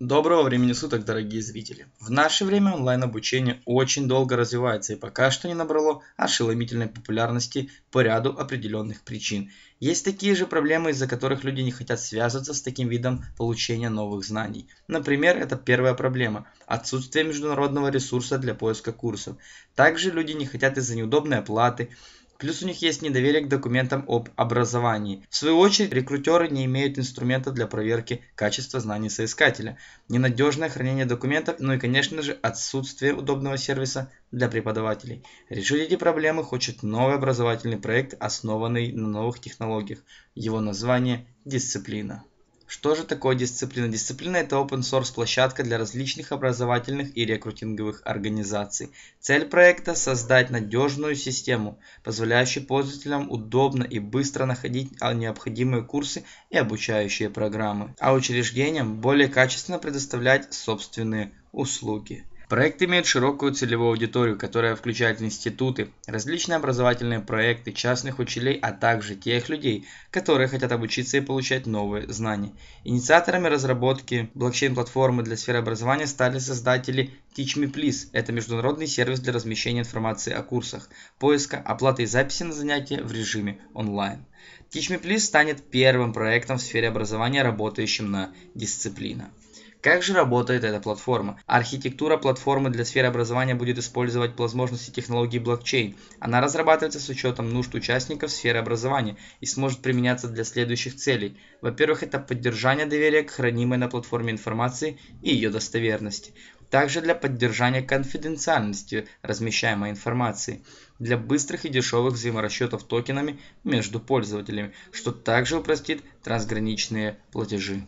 Доброго времени суток, дорогие зрители! В наше время онлайн-обучение очень долго развивается и пока что не набрало ошеломительной популярности по ряду определенных причин. Есть такие же проблемы, из-за которых люди не хотят связываться с таким видом получения новых знаний. Например, это первая проблема – отсутствие международного ресурса для поиска курсов. Также люди не хотят из-за неудобной оплаты, Плюс у них есть недоверие к документам об образовании. В свою очередь, рекрутеры не имеют инструмента для проверки качества знаний соискателя, ненадежное хранение документов, ну и, конечно же, отсутствие удобного сервиса для преподавателей. Решить эти проблемы хочет новый образовательный проект, основанный на новых технологиях. Его название – «Дисциплина». Что же такое дисциплина? Дисциплина – это open source площадка для различных образовательных и рекрутинговых организаций. Цель проекта – создать надежную систему, позволяющую пользователям удобно и быстро находить а, необходимые курсы и обучающие программы, а учреждениям более качественно предоставлять собственные услуги. Проект имеет широкую целевую аудиторию, которая включает институты, различные образовательные проекты частных учителей, а также тех людей, которые хотят обучиться и получать новые знания. Инициаторами разработки блокчейн-платформы для сферы образования стали создатели Teach Это международный сервис для размещения информации о курсах, поиска, оплаты и записи на занятия в режиме онлайн. Teach станет первым проектом в сфере образования, работающим на дисциплина. Как же работает эта платформа? Архитектура платформы для сферы образования будет использовать возможности технологии блокчейн. Она разрабатывается с учетом нужд участников сферы образования и сможет применяться для следующих целей. Во-первых, это поддержание доверия к хранимой на платформе информации и ее достоверности также для поддержания конфиденциальности размещаемой информации, для быстрых и дешевых взаиморасчетов токенами между пользователями, что также упростит трансграничные платежи.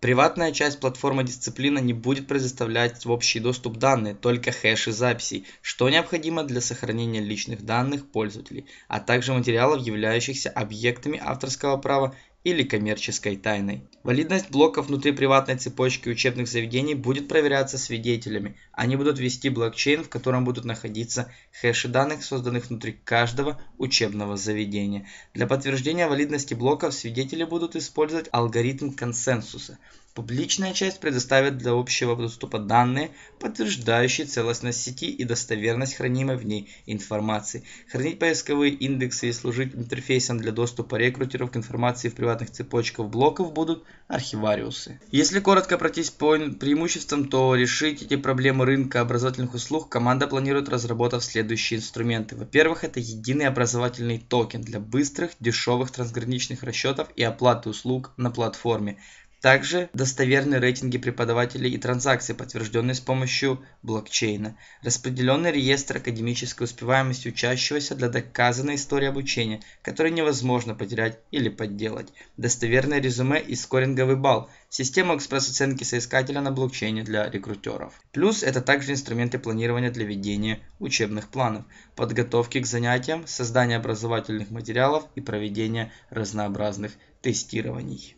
Приватная часть платформы дисциплина не будет предоставлять в общий доступ данные, только хэши записей, что необходимо для сохранения личных данных пользователей, а также материалов, являющихся объектами авторского права или коммерческой тайной. Валидность блоков внутри приватной цепочки учебных заведений будет проверяться свидетелями. Они будут вести блокчейн, в котором будут находиться хэши данных, созданных внутри каждого учебного заведения. Для подтверждения валидности блоков свидетели будут использовать алгоритм консенсуса – Публичная часть предоставит для общего доступа данные, подтверждающие целостность сети и достоверность хранимой в ней информации. Хранить поисковые индексы и служить интерфейсом для доступа рекрутеров к информации в приватных цепочках блоков будут архивариусы. Если коротко пройтись по преимуществам, то решить эти проблемы рынка образовательных услуг команда планирует разработав следующие инструменты. Во-первых, это единый образовательный токен для быстрых, дешевых трансграничных расчетов и оплаты услуг на платформе. Также достоверны рейтинги преподавателей и транзакций, подтвержденные с помощью блокчейна. Распределенный реестр академической успеваемости учащегося для доказанной истории обучения, который невозможно потерять или подделать. Достоверное резюме и скоринговый балл. Система экспресс-оценки соискателя на блокчейне для рекрутеров. Плюс это также инструменты планирования для ведения учебных планов, подготовки к занятиям, создания образовательных материалов и проведения разнообразных тестирований.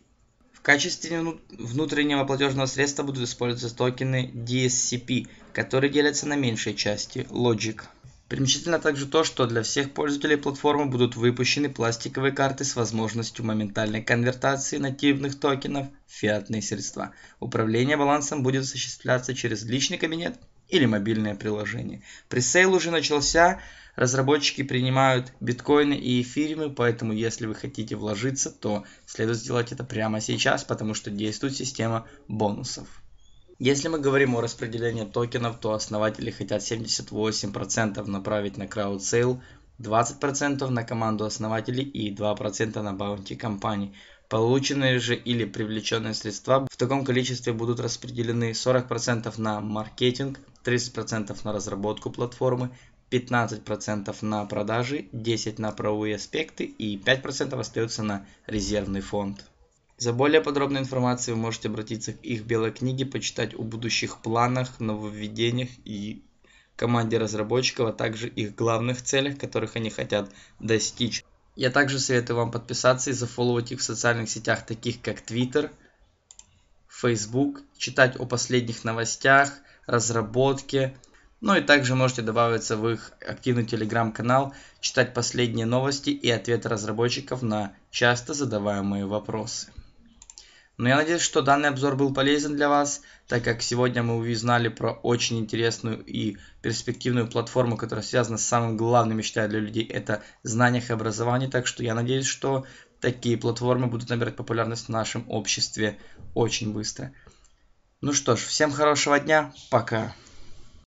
В качестве внутреннего платежного средства будут использоваться токены DSCP, которые делятся на меньшие части Logic. Примечательно также то, что для всех пользователей платформы будут выпущены пластиковые карты с возможностью моментальной конвертации нативных токенов в фиатные средства. Управление балансом будет осуществляться через личный кабинет или мобильное приложение. Пресейл уже начался, разработчики принимают биткоины и эфириумы, поэтому если вы хотите вложиться, то следует сделать это прямо сейчас, потому что действует система бонусов. Если мы говорим о распределении токенов, то основатели хотят 78% направить на краудсейл, 20% на команду основателей и 2% на баунти компаний. Полученные же или привлеченные средства в таком количестве будут распределены 40% на маркетинг, 30% на разработку платформы, 15% на продажи, 10% на правовые аспекты и 5% остается на резервный фонд. За более подробной информацией вы можете обратиться к их белой книге, почитать о будущих планах, нововведениях и команде разработчиков, а также их главных целях, которых они хотят достичь. Я также советую вам подписаться и зафоловать их в социальных сетях, таких как Twitter, Facebook, читать о последних новостях, разработке. Ну и также можете добавиться в их активный телеграм-канал, читать последние новости и ответы разработчиков на часто задаваемые вопросы. Но я надеюсь, что данный обзор был полезен для вас, так как сегодня мы узнали про очень интересную и перспективную платформу, которая связана с самым главным, мечтой для людей, это знаниях и образование. Так что я надеюсь, что такие платформы будут набирать популярность в нашем обществе очень быстро. Ну что ж, всем хорошего дня, пока!